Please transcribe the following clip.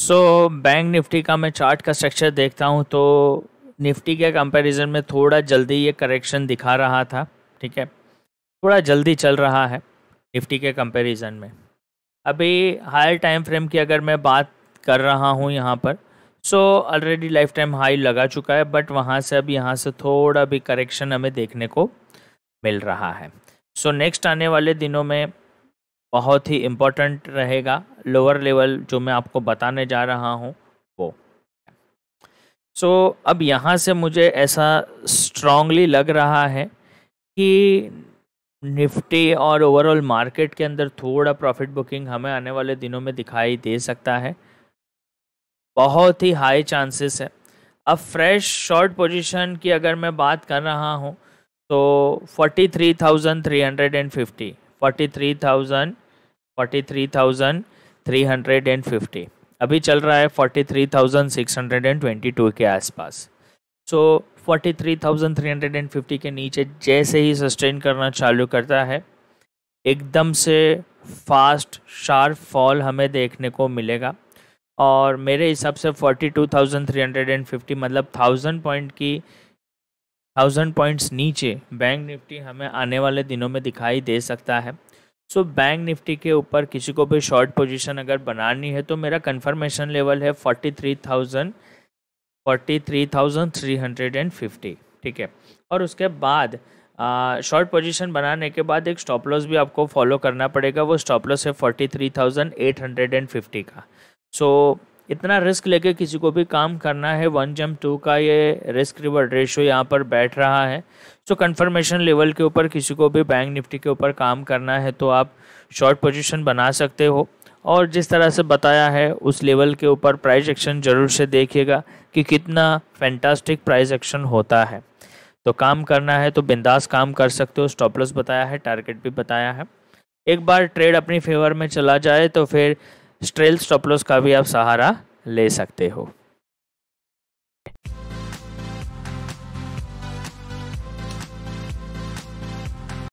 so bank Nifty का मैं chart का स्ट्रक्चर देखता हूँ तो निफ्टी के कंपैरिजन में थोड़ा जल्दी ये करेक्शन दिखा रहा था ठीक है थोड़ा जल्दी चल रहा है निफ्टी के कंपैरिजन में अभी हायर टाइम फ्रेम की अगर मैं बात कर रहा हूँ यहाँ पर so already lifetime high लगा चुका है बट वहाँ से अब यहाँ से थोड़ा भी करेक्शन हमें देखने को मिल रहा है सो so, नेक्स्ट आने वाले दिनों में बहुत ही इम्पोर्टेंट रहेगा लोअर लेवल जो मैं आपको बताने जा रहा हूँ वो सो so, अब यहाँ से मुझे ऐसा स्ट्रांगली लग रहा है कि निफ्टी और ओवरऑल मार्केट के अंदर थोड़ा प्रॉफिट बुकिंग हमें आने वाले दिनों में दिखाई दे सकता है बहुत ही हाई चांसेस है अब फ्रेश शॉर्ट पोजीशन की अगर मैं बात कर रहा हूँ तो forty forty three three thousand hundred and fifty three thousand forty three thousand three hundred and fifty अभी चल रहा है forty three thousand six hundred and twenty two के आसपास so forty three thousand three hundred and fifty के नीचे जैसे ही sustain करना चालू करता है एकदम से फास्ट शार्प फॉल हमें देखने को मिलेगा और मेरे हिसाब से forty two thousand three hundred and fifty मतलब थाउजेंड पॉइंट की थाउजेंड पॉइंट्स नीचे बैंक निफ्टी हमें आने वाले दिनों में दिखाई दे सकता है सो बैंक निफ्टी के ऊपर किसी को भी शॉर्ट पोजीशन अगर बनानी है तो मेरा कंफर्मेशन लेवल है forty three thousand forty three thousand three hundred and fifty ठीक है और उसके बाद शॉर्ट पोजीशन बनाने के बाद एक स्टॉप लॉस भी आपको फॉलो करना पड़ेगा वो स्टॉप लॉस है forty three thousand eight hundred and fifty का सो so, इतना रिस्क लेके किसी को भी काम करना है वन जम टू का ये रिस्क रिवर्ड रेशियो यहाँ पर बैठ रहा है सो कंफर्मेशन लेवल के ऊपर किसी को भी बैंक निफ्टी के ऊपर काम करना है तो आप शॉर्ट पोजीशन बना सकते हो और जिस तरह से बताया है उस लेवल के ऊपर प्राइस एक्शन जरूर से देखिएगा कि कितना फैंटास्टिक प्राइज एक्शन होता है तो काम करना है तो बिंदास काम कर सकते हो स्टॉपलस बताया है टारगेट भी बताया है एक बार ट्रेड अपनी फेवर में चला जाए तो फिर स्ट्रेल स्टॉपलॉस का भी आप सहारा ले सकते हो